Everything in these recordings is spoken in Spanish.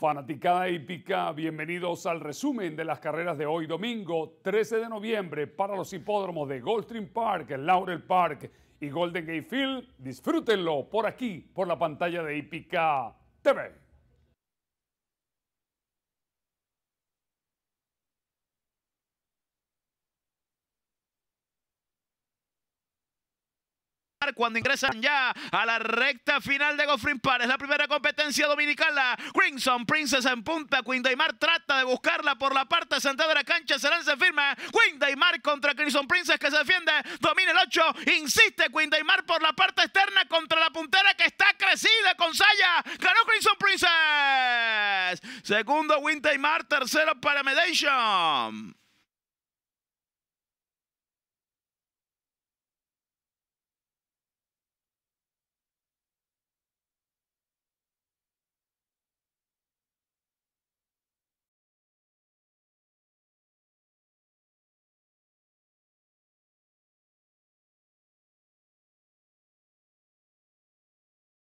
Fanaticada Hipica, bienvenidos al resumen de las carreras de hoy domingo 13 de noviembre para los hipódromos de Goldstream Park, Laurel Park y Golden Gate Field. Disfrútenlo por aquí, por la pantalla de Ipica TV. cuando ingresan ya a la recta final de Goffrin Park. Es la primera competencia dominicana. Crimson Princess en punta. Queen trata de buscarla por la parte central de la cancha. Se lanza firme. Queen contra Crimson Princess que se defiende. Domina el 8. Insiste Queen por la parte externa contra la puntera que está crecida con Saya. Ganó Crimson Princess. Segundo Queen Tercero para Medation.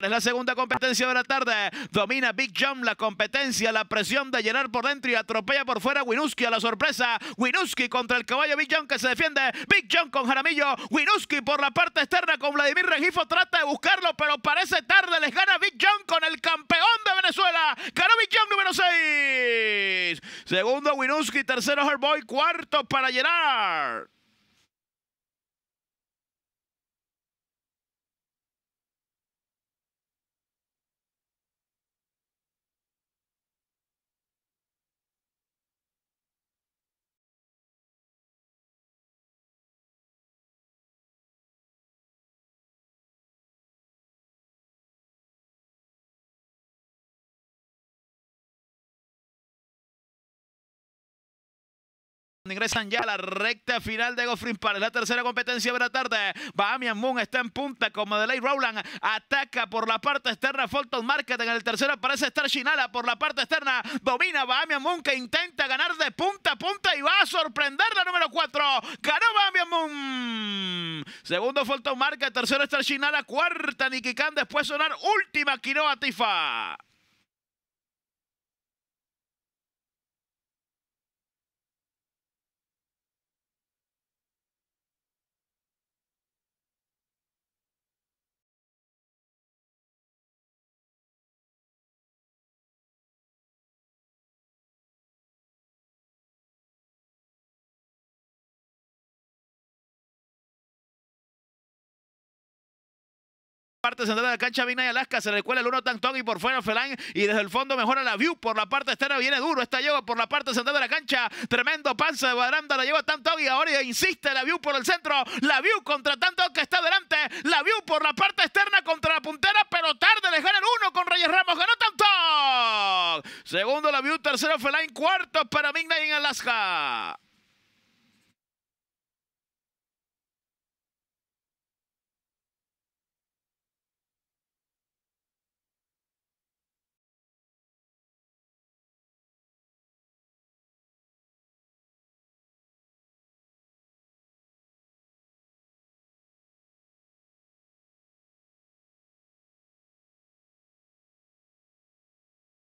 Es la segunda competencia de la tarde. Domina Big John la competencia, la presión de llenar por dentro y atropella por fuera Winuski a la sorpresa. Winuski contra el caballo Big John que se defiende. Big John con Jaramillo. Winuski por la parte externa con Vladimir Regifo trata de buscarlo, pero parece tarde. Les gana Big John con el campeón de Venezuela. Ganó Big John número 6. Segundo Winuski, tercero Herboy, cuarto para llenar. Ingresan ya la recta final de Goffrin Park. La tercera competencia de la tarde. Bahamian Moon está en punta con Madeleine Rowland. Ataca por la parte externa Fulton Market. En el tercero parece estar Shinala por la parte externa. Domina Bahamian Moon que intenta ganar de punta a punta y va a sorprender la número 4. Ganó Bahamian Moon. Segundo Fulton Market. Tercero está Shinala. Cuarta Nikikan. Después sonar última Quinoa Tifa. parte central de la cancha viene y Alaska se recuela el 1 Tantón y por fuera Felain, y desde el fondo mejora la view por la parte externa viene duro esta lleva por la parte central de la cancha tremendo panza de Guadranda la lleva Tantón y ahora insiste la view por el centro la view contra tanto que está delante la view por la parte externa contra la puntera pero tarde les gana el 1 con Reyes Ramos ganó tanto segundo la view tercero Felain, cuarto para Migna y Alaska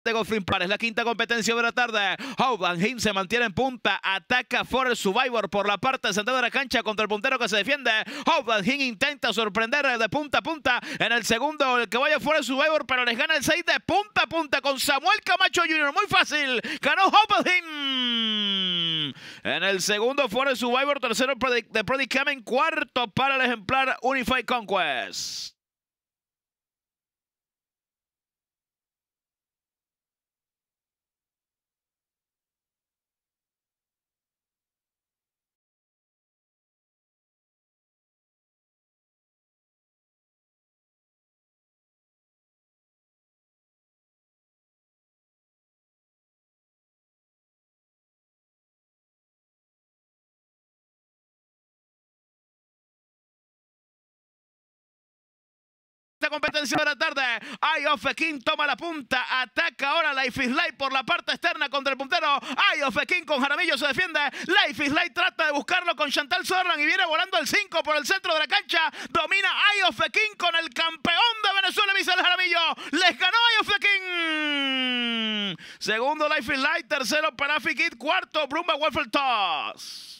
de Goffin Pares. La quinta competencia de la tarde. Hovland Him se mantiene en punta. Ataca Forest Survivor por la parte central de la cancha contra el puntero que se defiende. Hovland Him intenta sorprender de punta a punta. En el segundo, el que vaya Forest Survivor, pero les gana el 6 de punta a punta con Samuel Camacho Jr. Muy fácil. Ganó Hovland Him. En el segundo, Forest Survivor. Tercero, de Predicamen. Cuarto para el ejemplar Unified Conquest. competencia de la tarde. King toma la punta. Ataca ahora Life is por la parte externa contra el puntero. king con Jaramillo se defiende. Life is trata de buscarlo con Chantal Zorran y viene volando el 5 por el centro de la cancha. Domina king con el campeón de Venezuela, Michel Jaramillo. Les ganó Ayofekin. Segundo Life is Light. Tercero Kid, Cuarto Brumba Waffle Toss.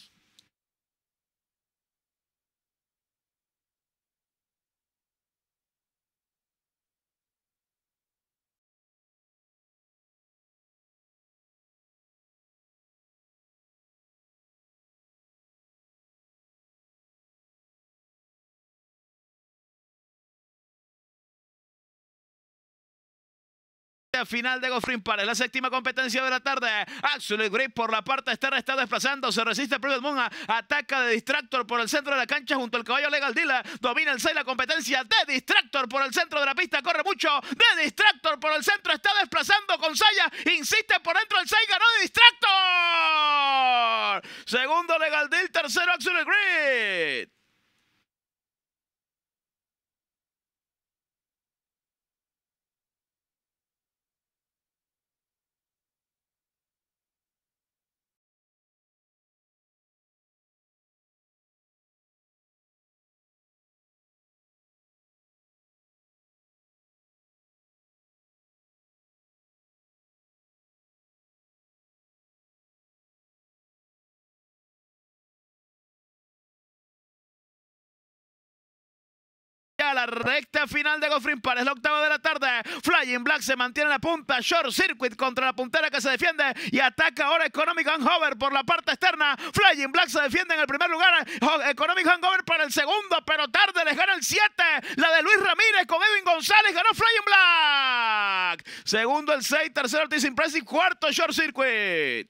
Este final de Goffrin para la séptima competencia de la tarde. Axel Grip por la parte externa está desplazando, se resiste Private Moon, ataca de Distractor por el centro de la cancha junto al caballo Legal Dila, domina el 6 la competencia de Distractor por el centro de la pista, corre mucho, de Distractor por el centro está desplazando con Saya, insiste por dentro el 6, ganó de Distractor. Segundo Legal Deal, tercero Axel Grip. la recta final de Goffrin Para Es la octava de la tarde. Flying Black se mantiene en la punta. Short Circuit contra la puntera que se defiende y ataca ahora Economic Hangover por la parte externa. Flying Black se defiende en el primer lugar. Economic Hangover para el segundo, pero tarde les gana el 7. La de Luis Ramírez con Edwin González ganó Flying Black. Segundo el 6, tercero Impress Y cuarto Short Circuit.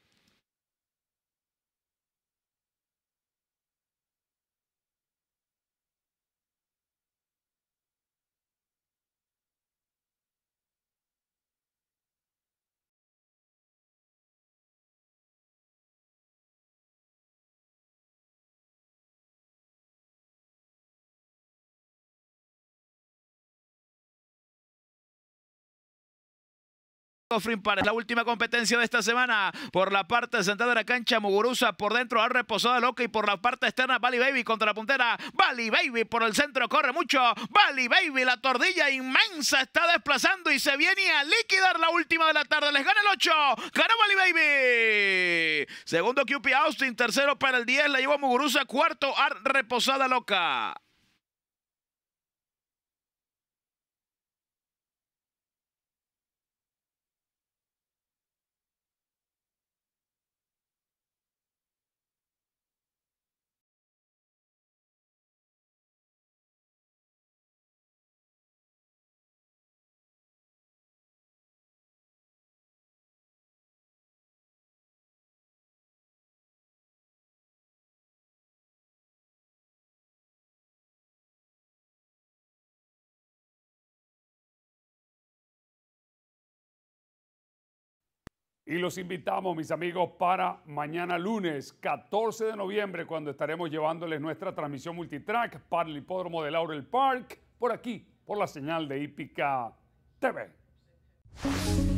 es la última competencia de esta semana. Por la parte central de la cancha, Muguruza. Por dentro ha Reposada Loca y por la parte externa, Bali Baby contra la puntera. Bali Baby por el centro corre mucho. Bali Baby, la tordilla inmensa está desplazando y se viene a liquidar la última de la tarde. Les gana el 8. gana Bali Baby. Segundo, QP Austin. Tercero para el 10. La lleva Muguruza. Cuarto, a reposada Loca. Y los invitamos, mis amigos, para mañana lunes 14 de noviembre, cuando estaremos llevándoles nuestra transmisión multitrack para el hipódromo de Laurel Park, por aquí, por la señal de Hípica TV.